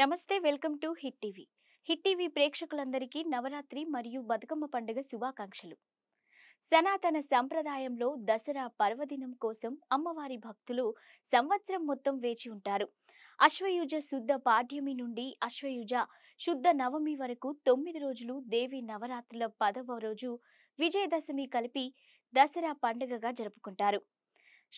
నమస్తే welcome to Hit TV Hit TV ప్రేక్షకులందరికీ నవరాత్రి మరియు బతుకమ్మ పండుగ శుభాకాంక్షలు సనాతన సంప్రదాయంలో దసరా పర్వదినం కోసం అమ్మవారి భక్తులు సంవత్సరం మొత్తం వేచి ఉంటారు అశ్వయుజ శుద్ధ పాఠ్యమి నుండి అశ్వయుజ శుద్ధ నవమి వరకు తొమ్మిది రోజులు దేవి నవరాత్రుల పదవ రోజు విజయదశమి కలిపి దసరా పండుగగా జరుపుకుంటారు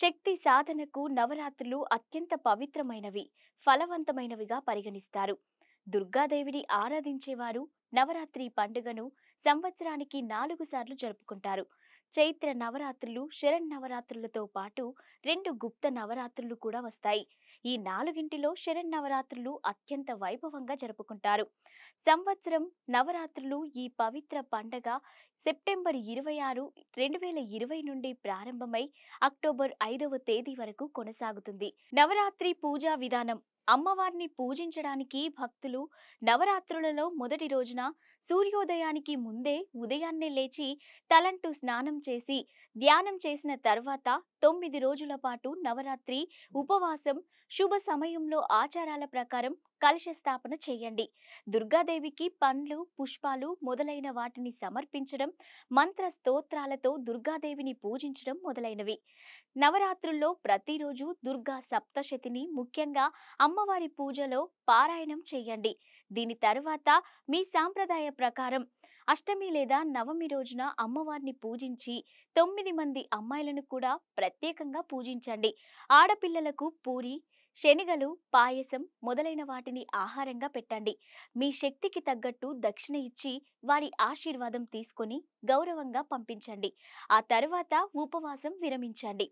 శక్తి సాధనకు నవరాత్రులు అత్యంత పవిత్రమైనవి ఫలవంతమైనవిగా పరిగణిస్తారు దుర్గాదేవిని ఆరాధించేవారు నవరాత్రి పండుగను సంవత్సరానికి నాలుగు సార్లు జరుపుకుంటారు చైత్ర నవరాత్రులు శరణ్ నవరాత్రులతో పాటు రెండు గుప్త నవరాత్రులు కూడా వస్తాయి ఈ నాలుగింటిలో నవరాత్రులు అత్యంత వైభవంగా జరుపుకుంటారు సంవత్సరం నవరాత్రులు ఈ పవిత్ర పండగ సెప్టెంబర్ ఇరవై ఆరు రెండు వేల ఇరవై నుండి ప్రారంభమై అక్టోబర్ ఐదవ తేదీ వరకు కొనసాగుతుంది నవరాత్రి పూజా విధానం అమ్మవారిని పూజించడానికి భక్తులు నవరాత్రులలో మొదటి రోజున సూర్యోదయానికి ముందే ఉదయాన్నే లేచి తలంటూ స్నానం చేసి ధ్యానం చేసిన తర్వాత తొమ్మిది రోజుల పాటు నవరాత్రి ఉపవాసం శుభ సమయంలో ఆచారాల ప్రకారం కలశ స్థాపన చేయండి దుర్గాదేవికి పండ్లు పుష్పాలు మొదలైన వాటిని సమర్పించడం మంత్ర స్తోత్రాలతో దుర్గాదేవిని పూజించడం మొదలైనవి నవరాత్రుల్లో ప్రతిరోజు దుర్గా సప్తశతిని ముఖ్యంగా అమ్మ అమ్మవారి పూజలో పారాయణం చేయండి దీని తరువాత మీ సాంప్రదాయ ప్రకారం అష్టమి లేదా నవమి రోజున అమ్మవారిని పూజించి తొమ్మిది మంది అమ్మాయిలను కూడా ప్రత్యేకంగా పూజించండి ఆడపిల్లలకు పూరి శనగలు పాయసం మొదలైన వాటిని ఆహారంగా పెట్టండి మీ శక్తికి తగ్గట్టు దక్షిణ ఇచ్చి వారి ఆశీర్వాదం తీసుకొని గౌరవంగా పంపించండి ఆ తర్వాత ఉపవాసం విరమించండి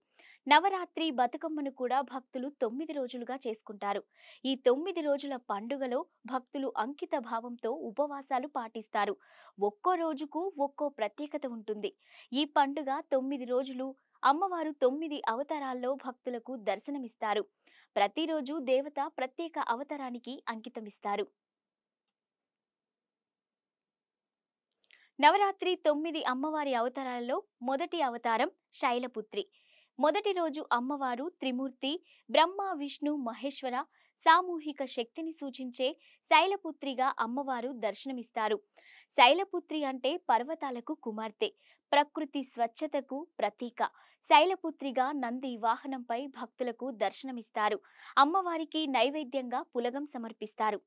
నవరాత్రి బతుకమ్మను కూడా భక్తులు తొమ్మిది రోజులుగా చేసుకుంటారు ఈ తొమ్మిది రోజుల పండుగలో భక్తులు అంకిత భావంతో ఉపవాసాలు పాటిస్తారు ఒక్కో రోజుకు ఒక్కో ప్రత్యేకత ఉంటుంది ఈ పండుగ తొమ్మిది రోజులు అమ్మవారు తొమ్మిది అవతారాల్లో భక్తులకు దర్శనమిస్తారు ప్రతిరోజు దేవత ప్రత్యేక అవతారానికి అంకితమిస్తారు నవరాత్రి తొమ్మిది అమ్మవారి అవతారాలలో మొదటి అవతారం శైలపుత్రి మొదటి రోజు అమ్మవారు త్రిమూర్తి బ్రహ్మ విష్ణు మహేశ్వర సామూహిక శక్తిని సూచించే శైలపుత్రిగా అమ్మవారు దర్శనమిస్తారు శైలపుత్రి అంటే పర్వతాలకు కుమార్తె ప్రకృతి స్వచ్ఛతకు ప్రతీక శైలపుత్రిగా నంది వాహనంపై భక్తులకు దర్శనమిస్తారు అమ్మవారికి నైవేద్యంగా పులగం సమర్పిస్తారు